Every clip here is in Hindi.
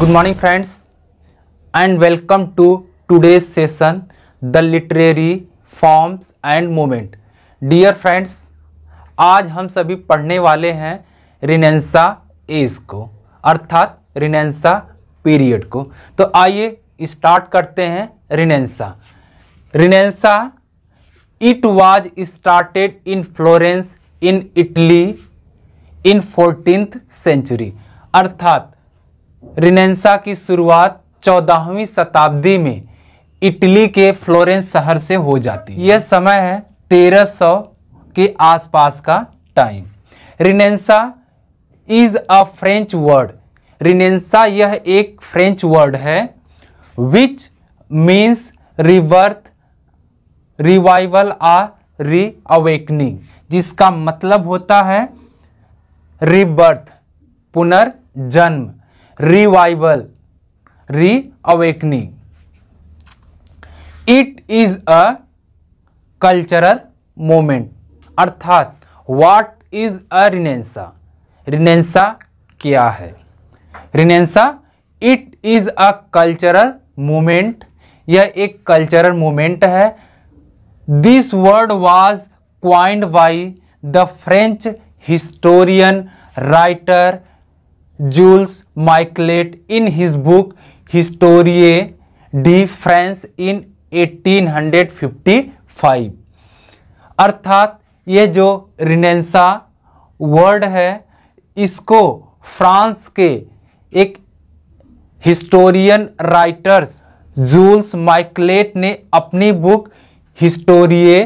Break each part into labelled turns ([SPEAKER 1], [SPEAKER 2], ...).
[SPEAKER 1] good morning friends and welcome to today session the literary forms and moment dear friends आज हम सभी पढ़ने वाले हैं रिनेंसा एज को अर्थात रिनेंसा पीरियड को तो आइए स्टार्ट करते हैं renaissance renaissance it was started in Florence in Italy in fourteen century अर्थात रिनेसा की शुरुआत चौदहवीं शताब्दी में इटली के फ्लोरेंस शहर से हो जाती है यह समय है 1300 के आसपास का time renaissance is a French word renaissance यह एक फ्रेंच वर्ड है which means rebirth revival ah reawakening जिसका मतलब होता है रिबर्थ पुनर्जन्म revival reawakening it is a cultural moment अर्थात what is a renaissance renaissance क्या है renaissance it is a cultural moment यह एक कल्चरल मोमेंट है this word was coined by the French historian writer Jules Michelet in his book Historie D France in 1855 अर्थात ये जो रिनेसा वर्ड है इसको फ्रांस के एक हिस्टोरियन राइटर्स जूल्स माइकलेट ने अपनी बुक हिस्टोरिए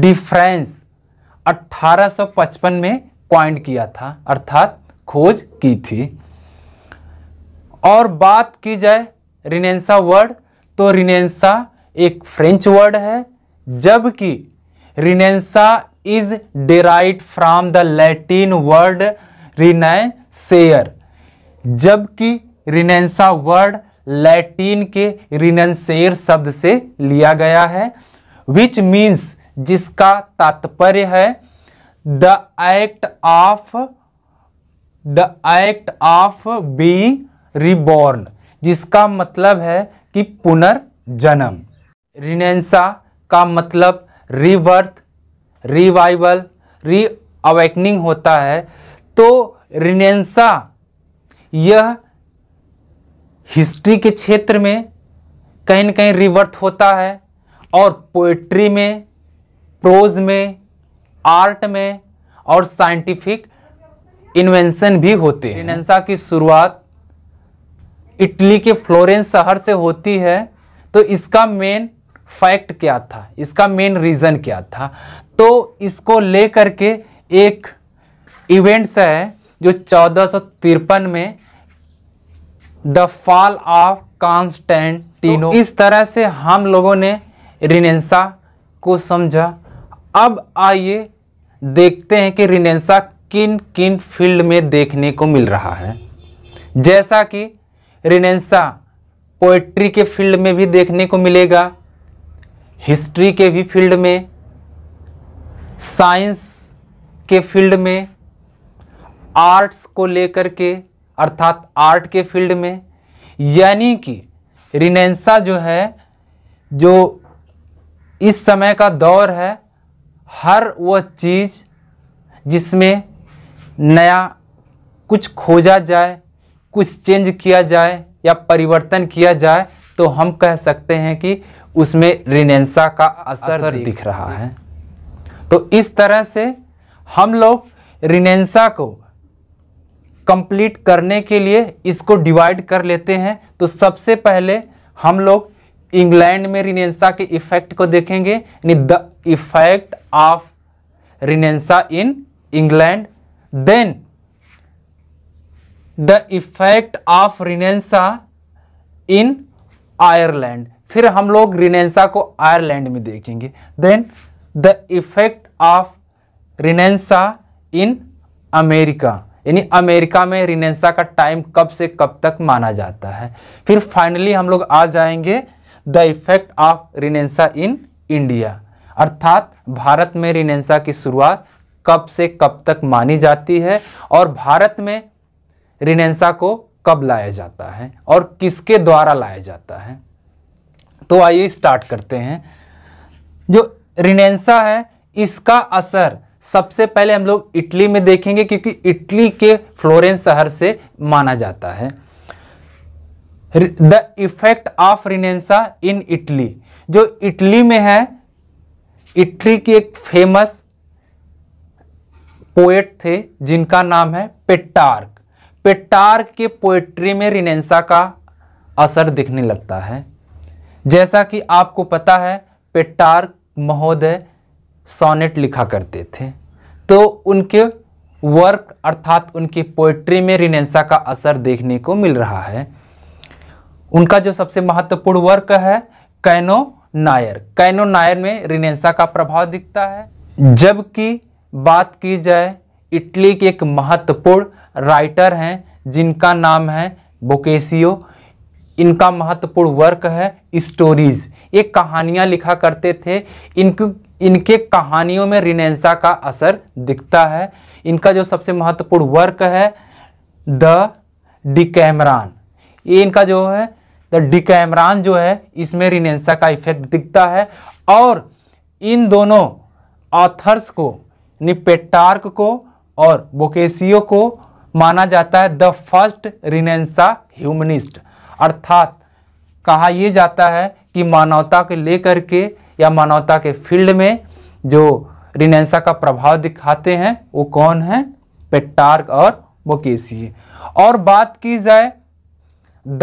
[SPEAKER 1] डी फ्रांस 1855 में पॉइंट किया था अर्थात खोज की थी और बात की जाए रिनेंसा वर्ड तो रिनेंसा एक फ्रेंच वर्ड है जबकि renaissance is derived from the Latin word रिनेसेयर जबकि रिनेंसा वर्ड लैटिन के रिनेंसेयर शब्द से लिया गया है विच मीन्स जिसका तात्पर्य है the act of the act of being reborn जिसका मतलब है कि पुनर्जन्म रिनेंसा का मतलब रिवर्थ रिवाइवल रीअवेकनिंग होता है तो रिनेंसा यह हिस्ट्री के क्षेत्र में कहीं ना कहीं रिवर्थ होता है और पोइट्री में प्रोज में आर्ट में और साइंटिफिक इन्वेंशन भी होते हैं रेनेसां की शुरुआत इटली के फ्लोरेंस शहर से होती है तो इसका मेन फैक्ट क्या था इसका मेन रीज़न क्या था तो इसको लेकर के एक इवेंट्स है जो चौदह में द फॉल ऑफ कॉन्स्टेंटिनो इस तरह से हम लोगों ने रिनेसा को समझा अब आइए देखते हैं कि रिनेसा किन किन फील्ड में देखने को मिल रहा है जैसा कि रिनेंसा पोएट्री के फील्ड में भी देखने को मिलेगा हिस्ट्री के भी फील्ड में साइंस के फील्ड में आर्ट्स को लेकर के अर्थात आर्ट के फील्ड में यानी कि रिनेंसा जो है जो इस समय का दौर है हर वह चीज़ जिसमें नया कुछ खोजा जाए कुछ चेंज किया जाए या परिवर्तन किया जाए तो हम कह सकते हैं कि उसमें रिनेंसा का असर, असर दिख, दिख रहा है तो इस तरह से हम लोग रिनेंसा को कंप्लीट करने के लिए इसको डिवाइड कर लेते हैं तो सबसे पहले हम लोग इंग्लैंड में रिनेंसा के इफेक्ट को देखेंगे यानी the effect of renaissance in England then the effect of renaissance in Ireland फिर हम लोग रिनेंसा को आयरलैंड में देखेंगे then the effect of renaissance in America यानी अमेरिका में रिनेंसा का टाइम कब से कब तक माना जाता है फिर फाइनली हम लोग आ जाएंगे the effect of renaissance in India अर्थात भारत में रिनेसा की शुरुआत कब से कब तक मानी जाती है और भारत में रिनेंसा को कब लाया जाता है और किसके द्वारा लाया जाता है तो आइए स्टार्ट करते हैं जो रिनेंसा है इसका असर सबसे पहले हम लोग इटली में देखेंगे क्योंकि इटली के फ्लोरेंस शहर से माना जाता है the effect of renaissance in Italy जो इटली में है इटली की एक फेमस पोएट थे जिनका नाम है पेट्टार्क पेट्टार्क के पोएट्री में रिनेंसा का असर दिखने लगता है जैसा कि आपको पता है पेट्टार्क महोदय सोनेट लिखा करते थे तो उनके वर्क अर्थात उनकी पोइट्री में रिनेंसा का असर देखने को मिल रहा है उनका जो सबसे महत्वपूर्ण वर्क है कैनो नायर कैनो नायर में रिनेंसा का प्रभाव दिखता है जबकि बात की जाए इटली के एक महत्वपूर्ण राइटर हैं जिनका नाम है बोकेसियो इनका महत्वपूर्ण वर्क है स्टोरीज ये कहानियाँ लिखा करते थे इनको इनके कहानियों में रिनेंसा का असर दिखता है इनका जो सबसे महत्वपूर्ण वर्क है द डिकैमरान ये इनका जो है द डिकैमरान जो है इसमें रिनेंसा का इफेक्ट दिखता है और इन दोनों ऑथर्स को निपेटार्क को और बोकेसियो को माना जाता है द फर्स्ट रिनेंसा ह्यूमनिस्ट अर्थात कहा यह जाता है कि मानवता के लेकर के या मानवता के फील्ड में जो रिनेसा का प्रभाव दिखाते हैं वो कौन है पेट्टार्क और बोकेसी और बात की जाए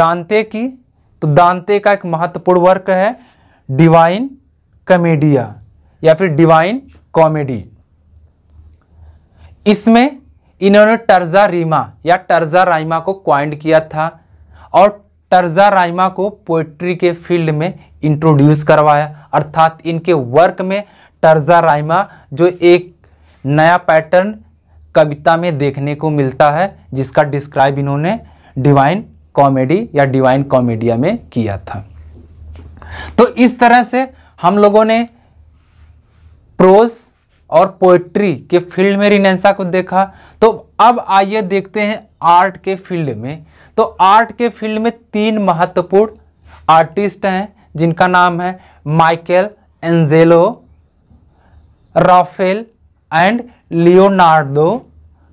[SPEAKER 1] दांते की तो दांते का एक महत्वपूर्ण वर्क है डिवाइन कमेडिया या फिर डिवाइन कॉमेडी इसमें इन्होंने टर्जा रीमा या टर्जा राइमा को क्वाइंड किया था और टर्जा राइमा को पोइट्री के फील्ड में इंट्रोड्यूस करवाया अर्थात इनके वर्क में टर्जा राइमा जो एक नया पैटर्न कविता में देखने को मिलता है जिसका डिस्क्राइब इन्होंने डिवाइन कॉमेडी या डिवाइन कॉमेडिया में किया था तो इस तरह से हम लोगों ने प्रोज़ और पोएट्री के फील्ड में रिनेंसा को देखा तो अब आइए देखते हैं आर्ट के फील्ड में तो आर्ट के फील्ड में तीन महत्वपूर्ण आर्टिस्ट हैं जिनका नाम है Michael Angelo Raphael and Leonardo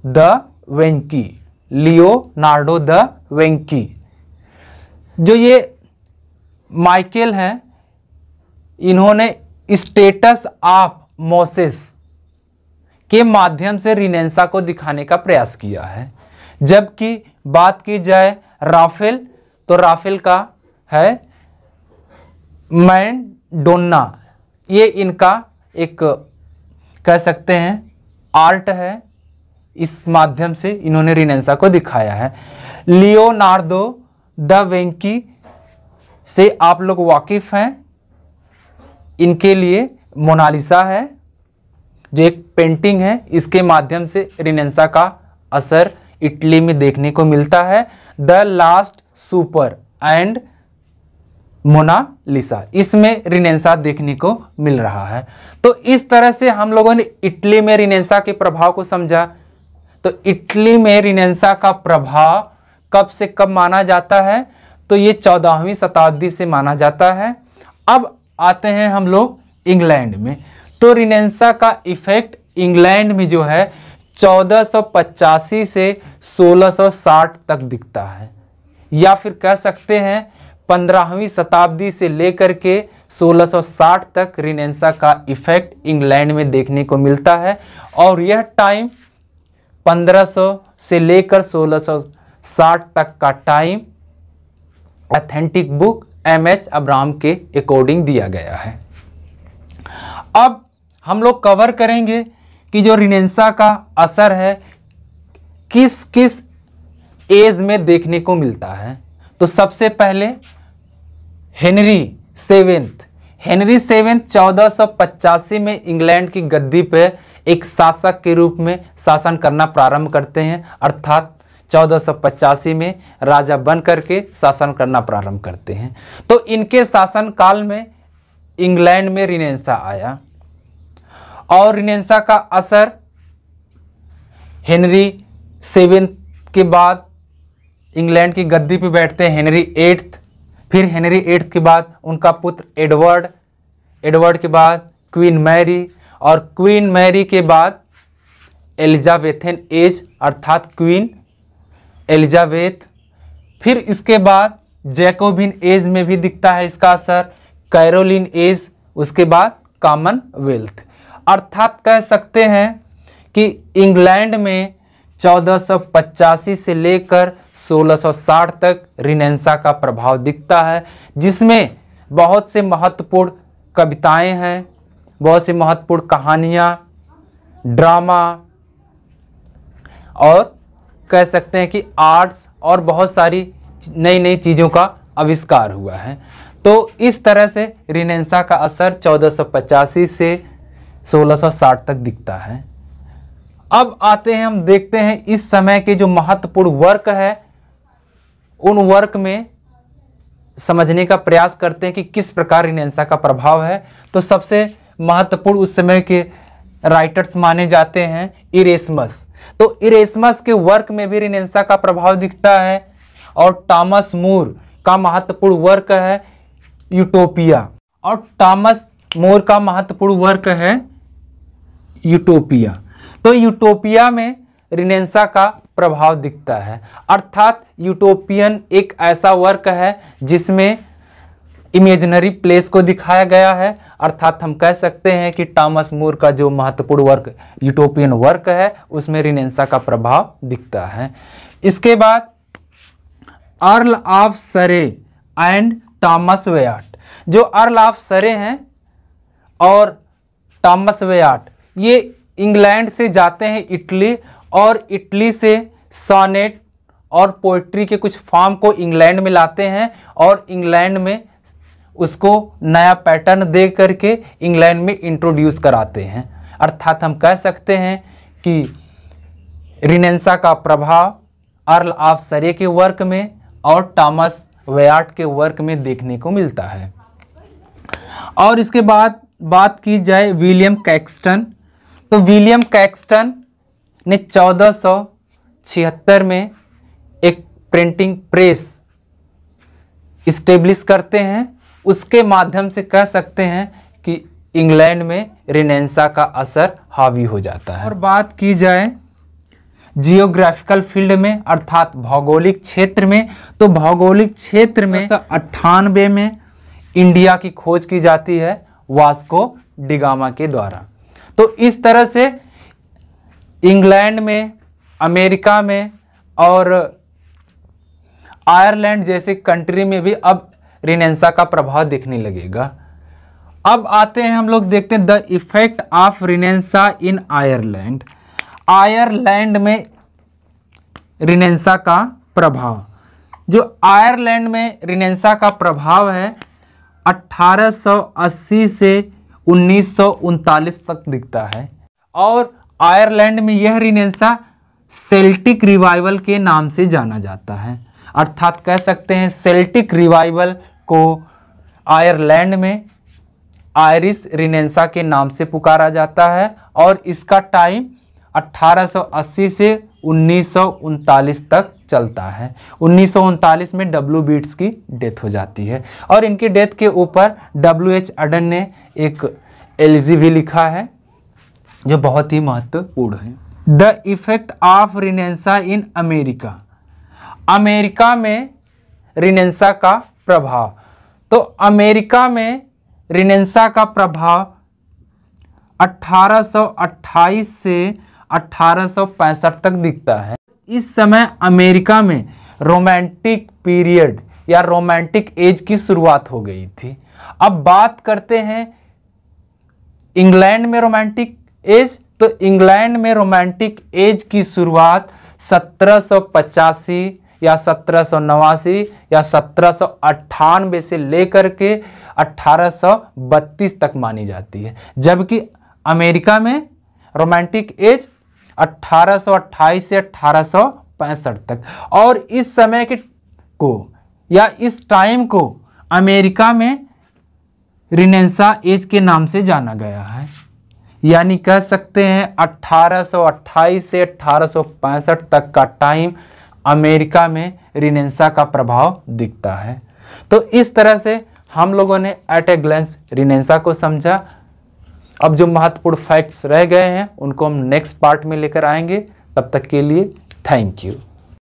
[SPEAKER 1] da Vinci Leonardo da Vinci जो ये माइकल हैं इन्होंने स्टेटस ऑफ मोसेस के माध्यम से रिनेंसा को दिखाने का प्रयास किया है जबकि बात की जाए राफेल तो राफेल का है मैन डोन्ना ये इनका एक कह सकते हैं आर्ट है इस माध्यम से इन्होंने रिनेंसा को दिखाया है लियोनार्डो द वेंकी से आप लोग वाकिफ हैं इनके लिए मोनालिसा है जो एक पेंटिंग है इसके माध्यम से रिनेसा का असर इटली में देखने को मिलता है the last supper and Lisa इसमें रिनेसा देखने को मिल रहा है तो इस तरह से हम लोगों ने इटली में रिनेंसा के प्रभाव को समझा तो इटली में रिनेंसा का प्रभाव कब से कब माना जाता है तो ये चौदहवीं शताब्दी से माना जाता है अब आते हैं हम लोग इंग्लैंड में तो रिनेंसा का इफेक्ट इंग्लैंड में जो है चौदह से 1660 तक दिखता है या फिर कह सकते हैं पंद्रहवीं शताब्दी से लेकर के 1660 तक रिनेंसा का इफेक्ट इंग्लैंड में देखने को मिलता है और यह टाइम 1500 से लेकर 1660 तक का time authentic book M H Abram के अकॉर्डिंग दिया गया है अब हम लोग कवर करेंगे कि जो रिनेंसा का असर है किस किस एज में देखने को मिलता है तो सबसे पहले हेनरी सेवेंथ हेनरी सेवेंथ चौदह में इंग्लैंड की गद्दी पर एक शासक के रूप में शासन करना प्रारंभ करते हैं अर्थात चौदह में राजा बन करके शासन करना प्रारंभ करते हैं तो इनके शासनकाल में इंग्लैंड में रिनेंसा आया और रिनेसा का असर हेनरी सेवन के बाद इंग्लैंड की गद्दी पर बैठते हेनरी एट्थ फिर हेनरी एट्थ के बाद उनका पुत्र एडवर्ड एडवर्ड के बाद क्वीन मैरी और क्वीन मैरी के बाद एलिजाबेथन एज अर्थात क्वीन एलिजाबेथ फिर इसके बाद जैकोबिन एज में भी दिखता है इसका असर कैरोलिन एज उसके बाद कॉमनवेल्थ अर्थात कह सकते हैं कि इंग्लैंड में चौदह से लेकर 1660 तक रिनेंसा का प्रभाव दिखता है जिसमें बहुत से महत्वपूर्ण कविताएं हैं बहुत से महत्वपूर्ण कहानियाँ ड्रामा और कह सकते हैं कि आर्ट्स और बहुत सारी नई नई चीज़ों का आविष्कार हुआ है तो इस तरह से रिनेंसा का असर चौदह से 1660 तक दिखता है अब आते हैं हम देखते हैं इस समय के जो महत्वपूर्ण वर्क है उन वर्क में समझने का प्रयास करते हैं कि किस प्रकार रिनेंसा का प्रभाव है तो सबसे महत्वपूर्ण उस समय के राइटर्स माने जाते हैं इरेसमस तो इरेसमस के वर्क में भी रिनेंसा का प्रभाव दिखता है और टॉमस मूर का महत्वपूर्ण वर्क है यूटोपिया और टॉमस मोर का महत्वपूर्ण वर्क है यूटोपिया तो यूटोपिया में रिनेंसा का प्रभाव दिखता है अर्थात यूटोपियन एक ऐसा वर्क है जिसमें इमेजनरी प्लेस को दिखाया गया है अर्थात हम कह सकते हैं कि टॉमस मूर का जो महत्वपूर्ण वर्क यूटोपियन वर्क है उसमें रिनेसा का प्रभाव दिखता है इसके बाद earl of Surrey and Thomas Wyatt जो अर्ल ऑफ सरे हैं और टॉमस वेट ये इंग्लैंड से जाते हैं इटली और इटली से सोनेट और पोइट्री के कुछ फॉर्म को इंग्लैंड में लाते हैं और इंग्लैंड में उसको नया पैटर्न दे करके इंग्लैंड में इंट्रोड्यूस कराते हैं अर्थात हम कह सकते हैं कि रिनेंसा का प्रभाव अर्ल ऑफ सरे के वर्क में और टॉमस वयाट के वर्क में देखने को मिलता है और इसके बाद बात की जाए विलियम कैक्सटन तो विलियम कैक्सटन ने चौदह में एक प्रिंटिंग प्रेस इस्टेब्लिश करते हैं उसके माध्यम से कह सकते हैं कि इंग्लैंड में रिनेंसा का असर हावी हो जाता है और बात की जाए जियोग्राफिकल फील्ड में अर्थात भौगोलिक क्षेत्र में तो भौगोलिक क्षेत्र में अट्ठानबे में इंडिया की खोज की जाती है वास्को डिगामा के द्वारा तो इस तरह से इंग्लैंड में अमेरिका में और आयरलैंड जैसे कंट्री में भी अब रिनेंसा का प्रभाव दिखने लगेगा अब आते हैं हम लोग देखते हैं the effect of renaissance in Ireland Ireland में रिनेंसा का प्रभाव जो आयरलैंड में रिनेंसा का प्रभाव है 1880 से उन्नीस तक दिखता है और आयरलैंड में यह रिनेसा सेल्टिक रिवाइवल के नाम से जाना जाता है अर्थात कह सकते हैं सेल्टिक रिवाइवल को आयरलैंड में आयरिस रिनेसा के नाम से पुकारा जाता है और इसका टाइम 1880 से उन्नीस तक चलता है उन्नीस में डब्ल्यू बीट्स की डेथ हो जाती है और इनकी डेथ के ऊपर डब्ल्यू एच अडन ने एक एल भी लिखा है जो बहुत ही महत्वपूर्ण है the effect of renaissance in America America में रिनेंसा का प्रभाव तो अमेरिका में रिनेसा का प्रभाव 1828 से 1865 तक दिखता है इस समय अमेरिका में रोमांटिक पीरियड या रोमांटिक एज की शुरुआत हो गई थी अब बात करते हैं इंग्लैंड में रोमांटिक एज तो इंग्लैंड में रोमांटिक एज की शुरुआत सत्रह या सत्रह या सत्रह से लेकर के 1832 तक मानी जाती है जबकि अमेरिका में रोमांटिक एज 1828 से अट्ठारह तक और इस समय के को या इस टाइम को अमेरिका में रिनेसा एज के नाम से जाना गया है यानी कह सकते हैं 1828 से अट्ठारह तक का टाइम अमेरिका में रिनेंसा का प्रभाव दिखता है तो इस तरह से हम लोगों ने एट ए ग्लेंस रिनेसा को समझा अब जो महत्वपूर्ण फैक्ट्स रह गए हैं उनको हम नेक्स्ट पार्ट में लेकर आएंगे तब तक के लिए थैंक यू